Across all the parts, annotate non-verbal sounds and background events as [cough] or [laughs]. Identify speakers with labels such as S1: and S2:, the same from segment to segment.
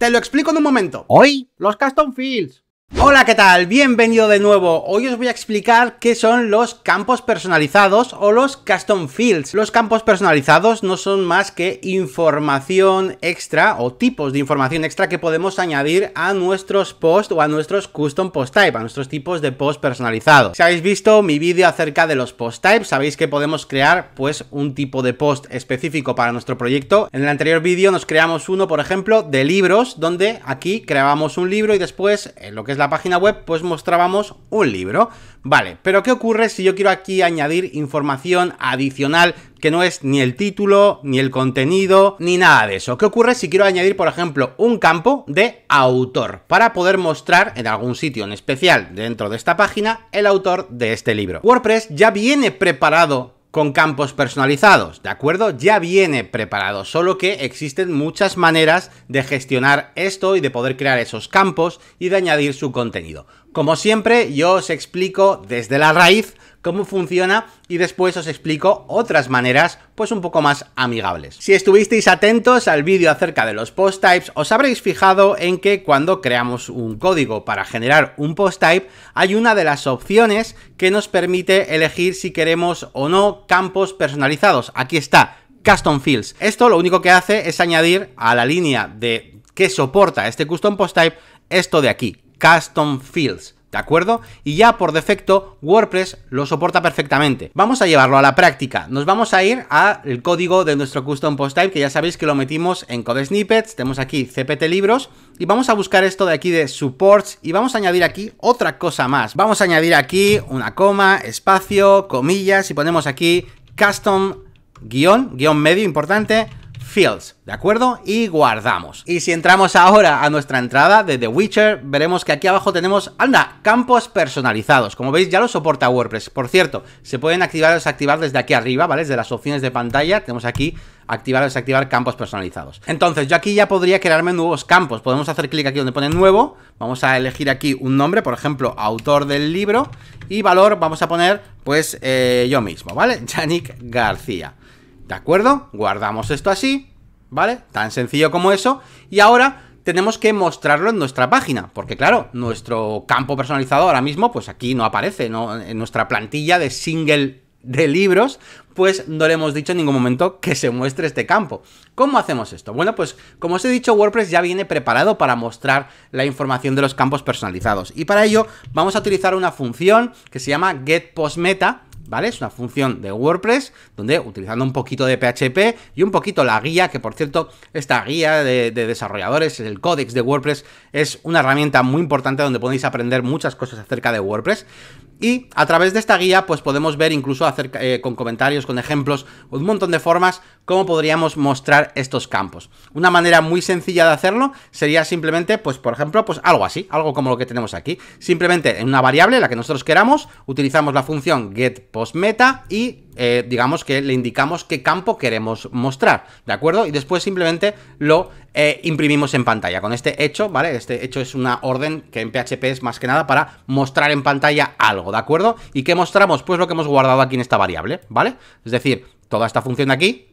S1: Te lo explico en un momento. Hoy, los Custom Fields. Hola, ¿qué tal? Bienvenido de nuevo. Hoy os voy a explicar qué son los campos personalizados o los custom fields. Los campos personalizados no son más que información extra o tipos de información extra que podemos añadir a nuestros posts o a nuestros custom post type, a nuestros tipos de post personalizados. Si habéis visto mi vídeo acerca de los post types, sabéis que podemos crear pues un tipo de post específico para nuestro proyecto. En el anterior vídeo nos creamos uno, por ejemplo, de libros, donde aquí creábamos un libro y después lo que es la página web pues mostrábamos un libro. Vale, pero ¿qué ocurre si yo quiero aquí añadir información adicional que no es ni el título, ni el contenido, ni nada de eso? ¿Qué ocurre si quiero añadir, por ejemplo, un campo de autor para poder mostrar en algún sitio en especial dentro de esta página el autor de este libro? WordPress ya viene preparado con campos personalizados, ¿de acuerdo? Ya viene preparado, solo que existen muchas maneras de gestionar esto y de poder crear esos campos y de añadir su contenido. Como siempre, yo os explico desde la raíz cómo funciona y después os explico otras maneras pues un poco más amigables. Si estuvisteis atentos al vídeo acerca de los post types, os habréis fijado en que cuando creamos un código para generar un post type, hay una de las opciones que nos permite elegir si queremos o no campos personalizados. Aquí está, Custom Fields. Esto lo único que hace es añadir a la línea de que soporta este Custom Post Type esto de aquí, Custom Fields. ¿De acuerdo? Y ya por defecto WordPress lo soporta perfectamente. Vamos a llevarlo a la práctica. Nos vamos a ir al código de nuestro custom post type, que ya sabéis que lo metimos en code snippets. Tenemos aquí CPT libros y vamos a buscar esto de aquí de supports y vamos a añadir aquí otra cosa más. Vamos a añadir aquí una coma, espacio, comillas y ponemos aquí custom guión, guión medio importante, Fields, ¿de acuerdo? Y guardamos. Y si entramos ahora a nuestra entrada de The Witcher, veremos que aquí abajo tenemos, anda, campos personalizados. Como veis ya lo soporta WordPress. Por cierto, se pueden activar o desactivar desde aquí arriba, ¿vale? Desde las opciones de pantalla tenemos aquí activar o desactivar campos personalizados. Entonces, yo aquí ya podría crearme nuevos campos. Podemos hacer clic aquí donde pone nuevo. Vamos a elegir aquí un nombre, por ejemplo, autor del libro. Y valor vamos a poner, pues, eh, yo mismo, ¿vale? [laughs] Yannick García. ¿De acuerdo? Guardamos esto así, ¿vale? Tan sencillo como eso. Y ahora tenemos que mostrarlo en nuestra página, porque claro, nuestro campo personalizado ahora mismo, pues aquí no aparece, ¿no? en nuestra plantilla de single de libros, pues no le hemos dicho en ningún momento que se muestre este campo. ¿Cómo hacemos esto? Bueno, pues como os he dicho, WordPress ya viene preparado para mostrar la información de los campos personalizados. Y para ello vamos a utilizar una función que se llama getPostMeta, ¿vale? Es una función de WordPress donde utilizando un poquito de PHP y un poquito la guía, que por cierto, esta guía de, desarrolladores, el códex de WordPress, es una herramienta muy importante donde podéis aprender muchas cosas acerca de WordPress. Y a través de esta guía, pues podemos ver incluso eh, con comentarios, con ejemplos, un montón de formas, cómo podríamos mostrar estos campos. Una manera muy sencilla de hacerlo sería simplemente, pues por ejemplo, pues algo así, algo como lo que tenemos aquí. Simplemente en una variable, la que nosotros queramos, utilizamos la función getPostMeta y eh, digamos que le indicamos qué campo queremos mostrar, ¿de acuerdo? Y después simplemente lo eh, imprimimos en pantalla. Con este hecho, ¿vale? Este hecho es una orden que en PHP es más que nada para mostrar en pantalla algo, ¿de acuerdo? ¿Y qué mostramos? Pues lo que hemos guardado aquí en esta variable, ¿vale? Es decir, toda esta función de aquí,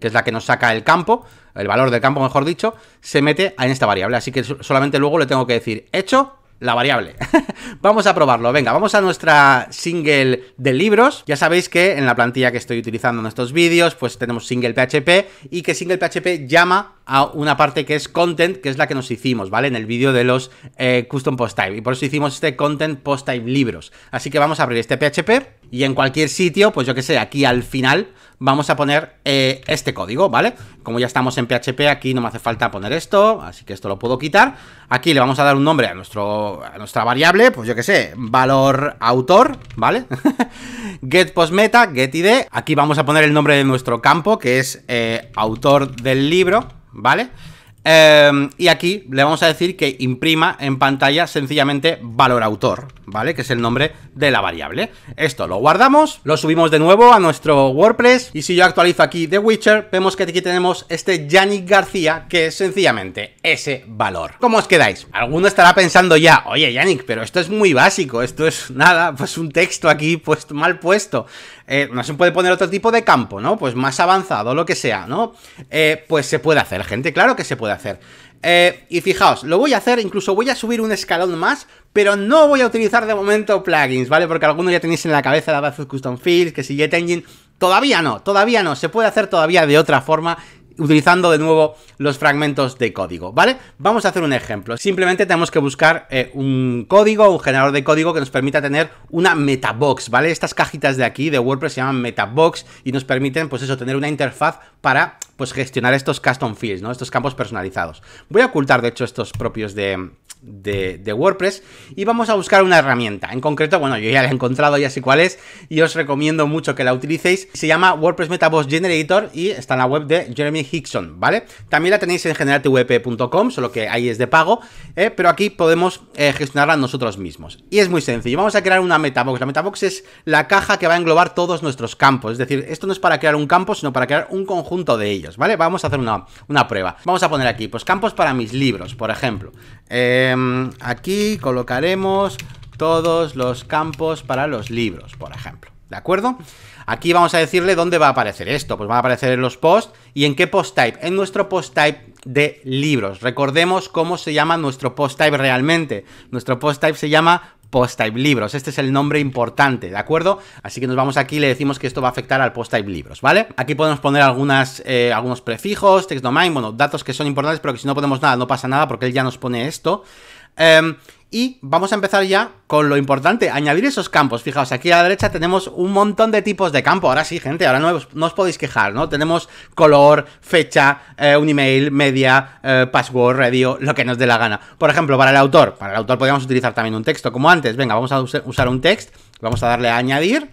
S1: que es la que nos saca el campo, el valor del campo mejor dicho, se mete en esta variable. Así que solamente luego le tengo que decir hecho la variable. [laughs] vamos a probarlo. Venga, vamos a nuestra single de libros. Ya sabéis que en la plantilla que estoy utilizando en estos vídeos, pues tenemos single PHP y que single PHP llama a una parte que es content, que es la que nos hicimos, ¿vale? En el vídeo de los eh, custom post type. Y por eso hicimos este content post type libros. Así que vamos a abrir este PHP y en cualquier sitio, pues yo que sé, aquí al final vamos a poner eh, este código, ¿vale? Como ya estamos en PHP, aquí no me hace falta poner esto, así que esto lo puedo quitar. Aquí le vamos a dar un nombre a, nuestro, a nuestra variable, pues yo que sé, valor autor, ¿vale? [laughs] get get_id get id. Aquí vamos a poner el nombre de nuestro campo, que es eh, autor del libro, ¿vale? vale Em, y aquí le vamos a decir que imprima en pantalla sencillamente valor autor, ¿vale? Que es el nombre de la variable. Esto lo guardamos, lo subimos de nuevo a nuestro WordPress y si yo actualizo aquí The Witcher, vemos que aquí tenemos este Yannick García, que es sencillamente ese valor. ¿Cómo os quedáis? Alguno estará pensando ya, oye Yannick, pero esto es muy básico, esto es nada, [laughs] pues un texto aquí puesto, mal puesto. Eh, no se puede poner otro tipo de campo, ¿no? Pues más avanzado, lo que sea, ¿no? Eh, pues se puede hacer, gente, claro que se puede hacer. Eh, y fijaos, lo voy a hacer, incluso voy a subir un escalón más, pero no voy a utilizar de momento plugins, ¿vale? Porque algunos ya tenéis en la cabeza la de Custom Fields, que si Jet Engine... Todavía no, todavía no, se puede hacer todavía de otra forma utilizando de nuevo los fragmentos de código, ¿vale? Vamos a hacer un ejemplo. Simplemente tenemos que buscar eh, un código, un generador de código que nos permita tener una metabox, ¿vale? Estas cajitas de aquí de WordPress se llaman metabox y nos permiten, pues eso, tener una interfaz para, pues, gestionar estos custom fields, ¿no? Estos campos personalizados. Voy a ocultar, de hecho, estos propios de, de, WordPress y vamos a buscar una herramienta. En concreto, bueno, yo ya la he encontrado, ya sé cuál es y os recomiendo mucho que la utilicéis. Se llama WordPress metabox Generator y está en la web de Jeremy Hickson, ¿vale? También la tenéis en generatewp.com, solo que ahí es de pago, ¿eh? pero aquí podemos eh, gestionarla nosotros mismos. Y es muy sencillo, vamos a crear una Metabox. La Metabox es la caja que va a englobar todos nuestros campos, es decir, esto no es para crear un campo, sino para crear un conjunto de ellos, ¿vale? Vamos a hacer una, una prueba. Vamos a poner aquí, pues campos para mis libros, por ejemplo. Eh, Em, aquí colocaremos todos los campos para los libros, por ejemplo. ¿De acuerdo? Aquí vamos a decirle dónde va a aparecer esto. Pues va a aparecer en los posts. ¿Y en qué post type? En nuestro post type de libros. Recordemos cómo se llama nuestro post type realmente. Nuestro post type se llama post type libros. Este es el nombre importante, ¿de acuerdo? Así que nos vamos aquí y le decimos que esto va a afectar al post type libros, ¿vale? Aquí podemos poner eh, algunos prefijos, text domain, bueno, datos que son importantes, pero que si no ponemos nada no pasa nada porque él ya nos pone esto. Em, y vamos a empezar ya con lo importante, añadir esos campos. Fijaos, aquí a la derecha tenemos un montón de tipos de campo. Ahora sí, gente, ahora no os, podéis quejar, ¿no? Tenemos color, fecha, eh, un email, media, eh, password, radio, lo que nos dé la gana. Por ejemplo, para el autor. Para el autor podríamos utilizar también un texto, como antes. Venga, vamos a usar un texto Vamos a darle a añadir.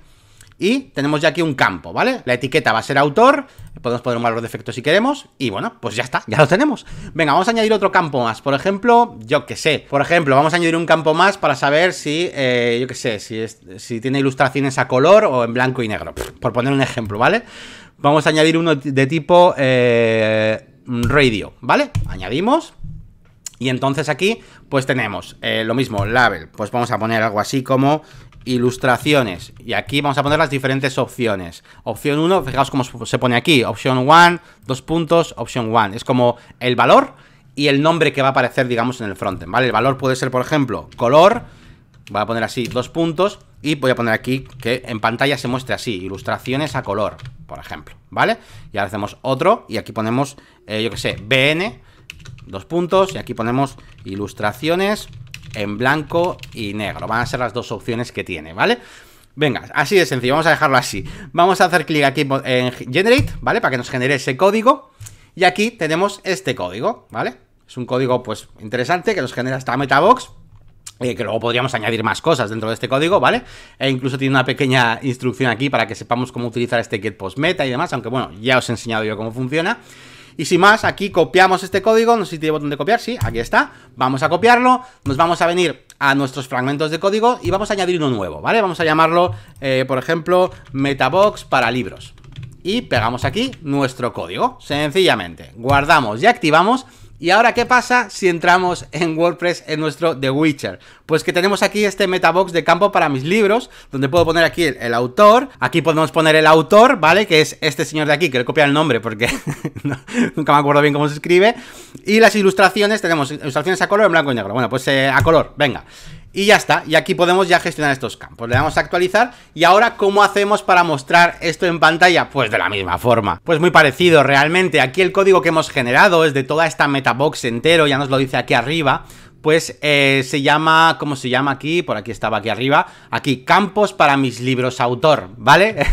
S1: Y tenemos ya aquí un campo, ¿vale? La etiqueta va a ser autor, podemos poner un valor de efecto si queremos, y bueno, pues ya está, ya lo tenemos. Venga, vamos a añadir otro campo más, por ejemplo, yo que sé, por ejemplo, vamos a añadir un campo más para saber si, eh, yo que sé, si, si tiene ilustraciones a color o en blanco y negro, por poner un ejemplo, ¿vale? Vamos a añadir uno de tipo eh, radio, ¿vale? Añadimos, y entonces aquí, pues tenemos eh, lo mismo, label. Pues vamos a poner algo así como ilustraciones. Y aquí vamos a poner las diferentes opciones. Opción 1, fijaos cómo se pone aquí. Opción 1, dos puntos, opción 1. Es como el valor y el nombre que va a aparecer, digamos, en el frontend, ¿vale? El valor puede ser, por ejemplo, color. Voy a poner así dos puntos y voy a poner aquí que en pantalla se muestre así, ilustraciones a color, por ejemplo, ¿vale? Y ahora hacemos otro y aquí ponemos, eh, yo que sé, BN, dos puntos y aquí ponemos ilustraciones en blanco y negro. Van a ser las dos opciones que tiene, ¿vale? Venga, así de sencillo, vamos a dejarlo así. Vamos a hacer clic aquí en Generate, ¿vale? Para que nos genere ese código. Y aquí tenemos este código, ¿vale? Es un código, pues, interesante que nos genera esta Metabox. Y eh, que luego podríamos añadir más cosas dentro de este código, ¿vale? E incluso tiene una pequeña instrucción aquí para que sepamos cómo utilizar este get post meta y demás, aunque bueno, ya os he enseñado yo cómo funciona. Y sin más, aquí copiamos este código, no sé si tiene botón de copiar, sí, aquí está. Vamos a copiarlo, nos vamos a venir a nuestros fragmentos de código y vamos a añadir uno nuevo, ¿vale? Vamos a llamarlo, eh, por ejemplo, metabox para libros. Y pegamos aquí nuestro código, sencillamente. Guardamos y activamos ¿Y ahora qué pasa si entramos en WordPress en nuestro The Witcher? Pues que tenemos aquí este metabox de campo para mis libros, donde puedo poner aquí el, autor, aquí podemos poner el autor, ¿vale? Que es este señor de aquí, que le copia el nombre porque [laughs] nunca me acuerdo bien cómo se escribe. Y las ilustraciones, tenemos ilustraciones a color en blanco y negro. Bueno, pues eh, a color, venga. Y ya está, y aquí podemos ya gestionar estos campos. Le damos a actualizar y ahora ¿cómo hacemos para mostrar esto en pantalla? Pues de la misma forma. Pues muy parecido realmente. Aquí el código que hemos generado es de toda esta metabox entero, ya nos lo dice aquí arriba pues eh, se llama, ¿cómo se llama aquí? Por aquí estaba, aquí arriba. Aquí, campos para mis libros autor, ¿vale? [laughs]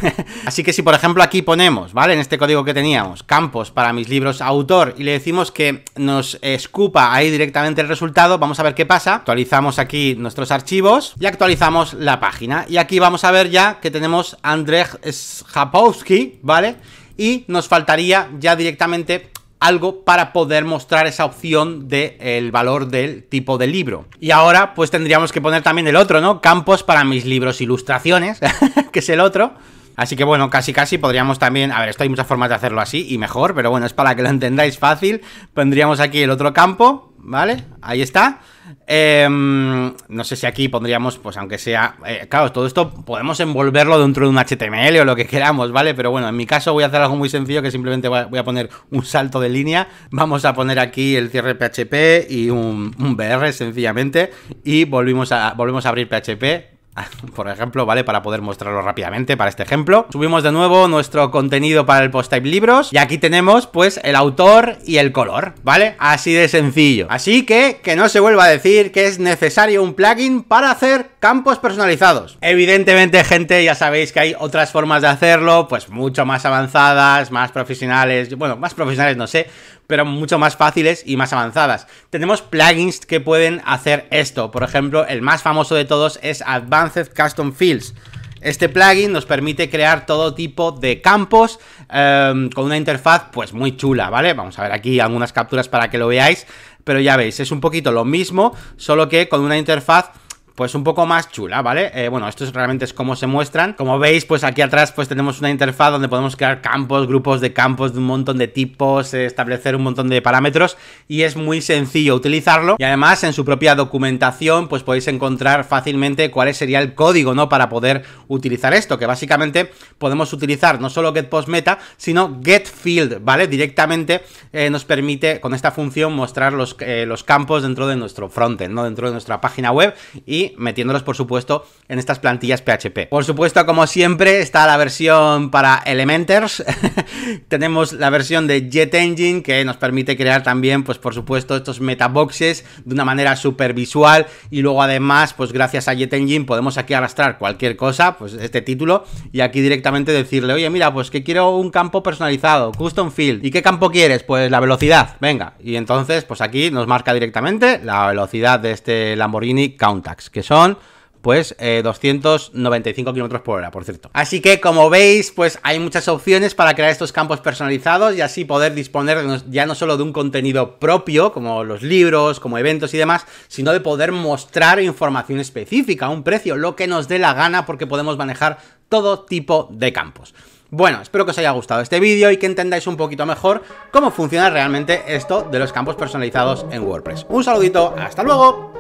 S1: Así que si por ejemplo aquí ponemos, ¿vale? En este código que teníamos, campos para mis libros autor, y le decimos que nos escupa ahí directamente el resultado, vamos a ver qué pasa. Actualizamos aquí nuestros archivos y actualizamos la página. Y aquí vamos a ver ya que tenemos Andrzej Schapowski, ¿vale? Y nos faltaría ya directamente algo para poder mostrar esa opción del el valor del tipo de libro. Y ahora pues tendríamos que poner también el otro, ¿no? Campos para mis libros ilustraciones, [laughs] que es el otro. Así que bueno, casi casi podríamos también... A ver, esto hay muchas formas de hacerlo así y mejor, pero bueno, es para que lo entendáis fácil. Pondríamos aquí el otro campo, ¿vale? Ahí está. Em, no sé si aquí pondríamos, pues aunque sea... Eh, claro, todo esto podemos envolverlo dentro de un HTML o lo que queramos, ¿vale? Pero bueno, en mi caso voy a hacer algo muy sencillo que simplemente voy a poner un salto de línea. Vamos a poner aquí el cierre PHP y un, un BR sencillamente. Y a, volvemos a abrir PHP [laughs] por ejemplo, ¿vale? Para poder mostrarlo rápidamente para este ejemplo. Subimos de nuevo nuestro contenido para el post-type libros y aquí tenemos pues el autor y el color, ¿vale? Así de sencillo. Así que que no se vuelva a decir que es necesario un plugin para hacer campos personalizados. Evidentemente, gente, ya sabéis que hay otras formas de hacerlo, pues mucho más avanzadas, más profesionales, bueno, más profesionales no sé, pero mucho más fáciles y más avanzadas. Tenemos plugins que pueden hacer esto, por ejemplo, el más famoso de todos es Advanced Custom Fields. Este plugin nos permite crear todo tipo de campos em, con una interfaz pues muy chula, ¿vale? Vamos a ver aquí algunas capturas para que lo veáis, pero ya veis, es un poquito lo mismo, solo que con una interfaz pues un poco más chula, ¿vale? Eh, bueno, esto es, realmente es cómo se muestran. Como veis, pues aquí atrás pues tenemos una interfaz donde podemos crear campos, grupos de campos de un montón de tipos, eh, establecer un montón de parámetros y es muy sencillo utilizarlo. Y además en su propia documentación pues podéis encontrar fácilmente cuál sería el código, ¿no? Para poder utilizar esto, que básicamente podemos utilizar no solo getPostMeta, sino getField, ¿vale? Directamente eh, nos permite con esta función mostrar los, los campos dentro de nuestro frontend, ¿no? Dentro de nuestra página web y metiéndolos, por supuesto, en estas plantillas PHP. Por supuesto, como siempre, está la versión para Elementers. [laughs] Tenemos la versión de Jet Engine que nos permite crear también, pues por supuesto, estos metaboxes de una manera súper visual. Y luego, además, pues gracias a Jet Engine podemos aquí arrastrar cualquier cosa, pues este título, y aquí directamente decirle, oye, mira, pues que quiero un campo personalizado, custom field. ¿Y qué campo quieres? Pues la velocidad. Venga. Y entonces, pues aquí nos marca directamente la velocidad de este Lamborghini Countax que son pues 295 eh, kilómetros por hora, por cierto. Así que como veis, pues hay muchas opciones para crear estos campos personalizados y así poder disponer ya no solo de un contenido propio, como los libros, como eventos y demás, sino de poder mostrar información específica, un precio, lo que nos dé la gana porque podemos manejar todo tipo de campos. Bueno, espero que os haya gustado este vídeo y que entendáis un poquito mejor cómo funciona realmente esto de los campos personalizados en WordPress. Un saludito, hasta luego.